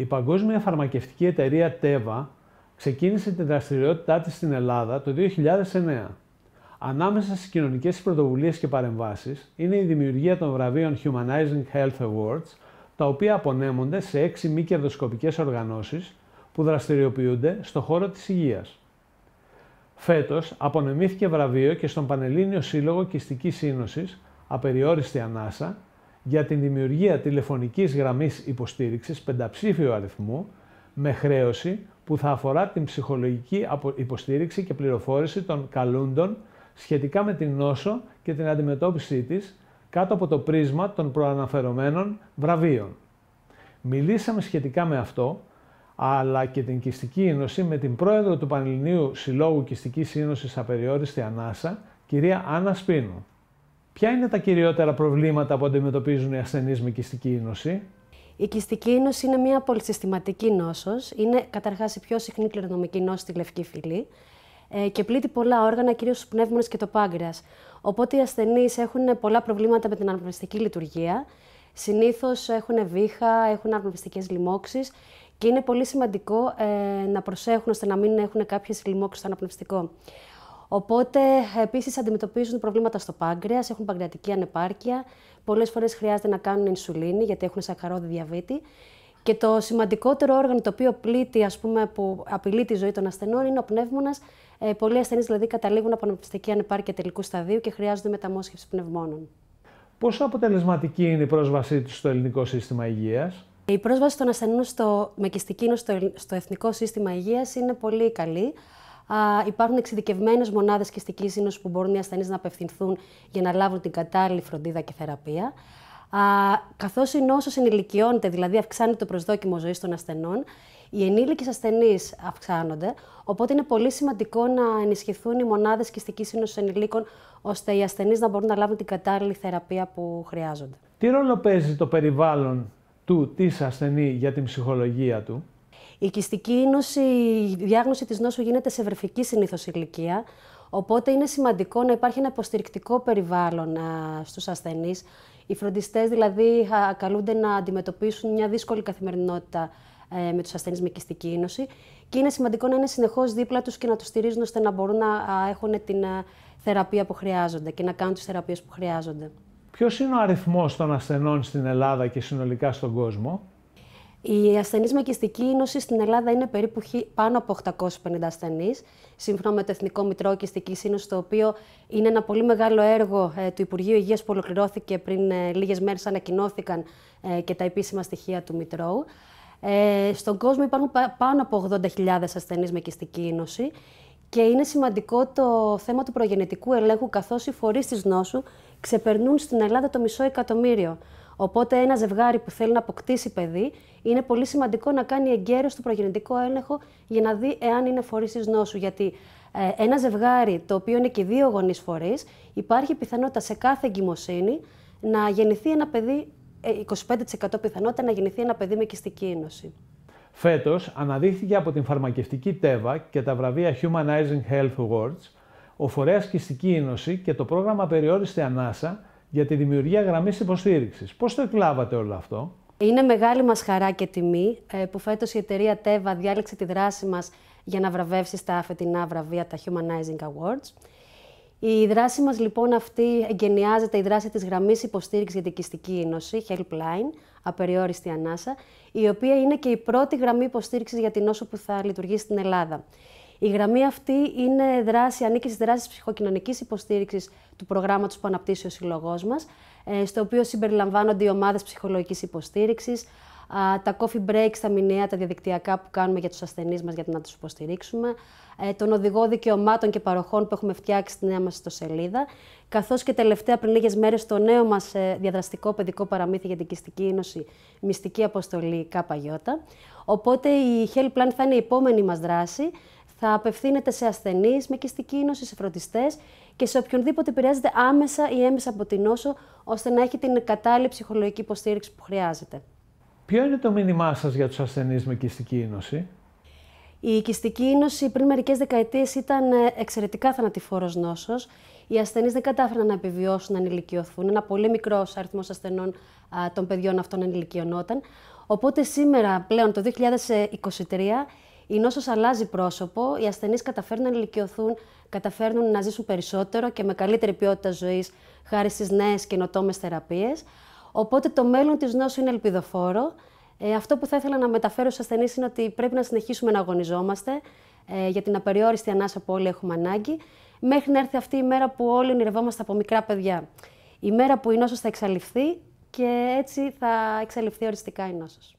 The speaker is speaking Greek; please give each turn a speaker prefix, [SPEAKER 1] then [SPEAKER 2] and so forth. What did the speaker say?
[SPEAKER 1] Η Παγκόσμια Φαρμακευτική Εταιρεία Teva ξεκίνησε την δραστηριότητά της στην Ελλάδα το 2009. Ανάμεσα στις κοινωνικές πρωτοβουλίες και παρεμβάσεις είναι η δημιουργία των βραβείων Humanizing Health Awards, τα οποία απονέμονται σε έξι μη κερδοσκοπικές οργανώσεις που δραστηριοποιούνται στο χώρο της υγείας. Φέτος απονεμήθηκε βραβείο και στον Πανελλήνιο Σύλλογο Κιστικής Σύνοσης, απεριόριστη ανάσα, για την δημιουργία τηλεφωνικής γραμμής υποστήριξης πενταψήφιου αριθμού με χρέωση που θα αφορά την ψυχολογική υποστήριξη και πληροφόρηση των καλούντων σχετικά με την νόσο και την αντιμετώπιση της κάτω από το πρίσμα των προαναφερομένων βραβείων. Μιλήσαμε σχετικά με αυτό, αλλά και την Κιστική Ένωση με την πρόεδρο του Πανελληνίου Συλλόγου Κιστικής Ίνωσης Απεριόριστη Ανάσα, κυρία Άννα Σπίνου. Ποια είναι τα κυριότερα προβλήματα που αντιμετωπίζουν οι ασθενείς με κυστική ίνωση.
[SPEAKER 2] Η κυστική ίνωση είναι μια πολυσυστηματική νόσος. Είναι καταρχάς η πιο συχνή κληρονομική νόση στη λευκή φυλή ε, και πλήττει πολλά όργανα, κυρίως του πνεύμονες και το πάγκρα. Οπότε οι ασθενείς έχουν πολλά προβλήματα με την αναπνευστική λειτουργία. Συνήθως έχουν βήχα, έχουν αναπνευστικές λοιμώξεις και είναι πολύ σημαντικό ε, να προσέχουν ώστε να μην έχουν κάποιες λοιμώξεις στο αναπνευστικό. Οπότε, επίσης, αντιμετωπίζουν προβλήματα στο πάγκρεα, έχουν παγκρεατική ανεπάρκεια. Πολλές φορές χρειάζεται να κάνουν ινσουλίνη γιατί έχουν σακχαρώδη διαβήτη. Και το σημαντικότερο όργανο το οποίο πλήττει, ας πούμε, που απειλεί τη ζωή των ασθενών είναι ο πνεύμονας. Ε, πολλοί ασθενείς δηλαδή καταλήγουν από αναπτυστική ανεπάρκεια τελικού σταδίου και χρειάζονται μεταμόσχευση πνευμόνων.
[SPEAKER 1] Πόσο αποτελεσματική είναι η πρόσβασή τους στο ελληνικό σύστημα υγείας,
[SPEAKER 2] Η πρόσβαση των ασθενών στο, με στο, στο Εθνικό Σύστημα Υγείας είναι πολύ καλή υπάρχουν εξειδικευμένες μονάδες κυστική ίνωση που μπορούν οι ασθενείς να απευθυνθούν για να λάβουν την κατάλληλη φροντίδα και θεραπεία. Καθώς η νόσο ενηλικιώνεται, δηλαδή αυξάνεται το προσδόκιμο ζωής των ασθενών, οι ενήλικες ασθενείς αυξάνονται, οπότε είναι πολύ σημαντικό να ενισχυθούν οι μονάδες κυστική ίνωση ενηλίκων, ώστε οι ασθενείς να μπορούν να λάβουν την κατάλληλη θεραπεία που χρειάζονται.
[SPEAKER 1] Τι ρόλο παίζει το περιβάλλον του της ασθενή για την ψυχολογία του.
[SPEAKER 2] Η οικιστική ίνωση, η διάγνωση της νόσου γίνεται σε βρεφική συνήθως ηλικία, οπότε είναι σημαντικό να υπάρχει ένα υποστηρικτικό περιβάλλον α, στους ασθενείς. Οι φροντιστές δηλαδή καλούνται να αντιμετωπίσουν μια δύσκολη καθημερινότητα ε, με τους ασθενείς με οικιστική ίνωση και είναι σημαντικό να είναι συνεχώς δίπλα τους και να τους στηρίζουν ώστε να μπορούν να έχουν την θεραπεία που χρειάζονται και να κάνουν τις θεραπείες που χρειάζονται.
[SPEAKER 1] Ποιος είναι ο αριθμός των ασθενών στην Ελλάδα και συνολικά στον κόσμο?
[SPEAKER 2] Οι ασθενείς με κυστική ίνωση στην Ελλάδα είναι περίπου πάνω από 850 ασθενείς, σύμφωνα με το Εθνικό Μητρό Κυστική Ίνωσης, το οποίο είναι ένα πολύ μεγάλο έργο ε, του Υπουργείου Υγείας που ολοκληρώθηκε πριν ε, λίγες μέρες, ανακοινώθηκαν ε, και τα επίσημα στοιχεία του Μητρώου. Ε, στον κόσμο υπάρχουν πάνω από 80.000 ασθενείς με κυστική ίνωση και είναι σημαντικό το θέμα του προγενετικού ελέγχου, καθώς οι φορείς της νόσου ξεπερνούν στην Ελλάδα το μισό εκατομμύριο. Οπότε, ένα ζευγάρι που θέλει να αποκτήσει παιδί, είναι πολύ σημαντικό να κάνει εγκαίρως το προγεννητικό έλεγχο για να δει εάν είναι φορείς της νόσου. Γιατί ε, ένα ζευγάρι, το οποίο είναι και δύο γονείς φορείς, υπάρχει πιθανότητα σε κάθε εγκυμοσύνη να γεννηθεί ένα παιδί, 25% ε, πιθανότητα να γεννηθεί ένα παιδί με κυστική ίνωση.
[SPEAKER 1] Φέτος, αναδείχθηκε από την φαρμακευτική Τέβα και τα βραβεία Humanizing Health Awards ο φορέας Κυστική Ίνωση και το πρόγραμμα Περιόριστη Ανάσα για τη δημιουργία γραμμής υποστήριξης. Πώς το εκλάβατε όλο αυτό?
[SPEAKER 2] Είναι μεγάλη μας χαρά και τιμή ε, που φέτος η εταιρεία Teva διάλεξε τη δράση μας για να βραβεύσει στα φετινά βραβεία τα Humanizing Awards. Η δράση μας λοιπόν αυτή εγκαινιάζεται η δράση της γραμμής υποστήριξης για την Κυστική ίνωση, Helpline, απεριόριστη ανάσα, η οποία είναι και η πρώτη γραμμή υποστήριξης για την νόσο που θα λειτουργήσει στην Ελλάδα. Η γραμμή αυτή είναι δράση, ανήκει στις δράσεις ψυχοκοινωνικής υποστήριξης του προγράμματος που αναπτύσσει ο Συλλογό μας, ε, στο οποίο συμπεριλαμβάνονται οι ομάδες ψυχολογικής υποστήριξης, τα coffee breaks, τα μηνιαία, τα διαδικτυακά που κάνουμε για τους ασθενείς μας για να τους υποστηρίξουμε, ε, τον οδηγό δικαιωμάτων και παροχών που έχουμε φτιάξει στη νέα μας ιστοσελίδα, καθώς και τελευταία πριν λίγες μέρες το νέο μας ε, διαδραστικό παιδικό παραμύθι για την κυστική ίνωση Μυστική Αποστολή ΚΑΙΟΤΑ. Οπότε η Plan θα είναι η επόμενη μας δράση, θα απευθύνεται σε ασθενείς με κυστική νόση, σε φροντιστές και σε οποιονδήποτε επηρεάζεται άμεσα ή έμεσα από την νόσο, ώστε να έχει την κατάλληλη ψυχολογική υποστήριξη που χρειάζεται.
[SPEAKER 1] Ποιο είναι το μήνυμά σας για τους ασθενείς με κυστική ίνωση,
[SPEAKER 2] Η κυστική ίνωση πριν μερικές δεκαετίες ήταν ε, εξαιρετικά θανατηφόρος νόσος. Οι ασθενείς δεν κατάφεραν να επιβιώσουν, να ενηλικιωθούν. Ένα πολύ μικρό αριθμός ασθενών των παιδιών αυτών ενηλικιωνόταν. Οπότε σήμερα, πλέον το 2023, η νόσος αλλάζει πρόσωπο, οι ασθενείς καταφέρνουν να ηλικιωθούν, καταφέρνουν να ζήσουν περισσότερο και με καλύτερη ποιότητα ζωής χάρη στις νέες καινοτόμες θεραπείες. Οπότε το μέλλον της νόσου είναι ελπιδοφόρο. Ε, αυτό που θα ήθελα να μεταφέρω στους ασθενείς είναι ότι πρέπει να συνεχίσουμε να αγωνιζόμαστε ε, για την απεριόριστη ανάσα που όλοι έχουμε ανάγκη, μέχρι να έρθει αυτή η μέρα που όλοι ονειρευόμαστε από μικρά παιδιά. Η μέρα που η νόσος θα εξαλειφθεί και έτσι θα εξαλειφθεί οριστικά η νόσος.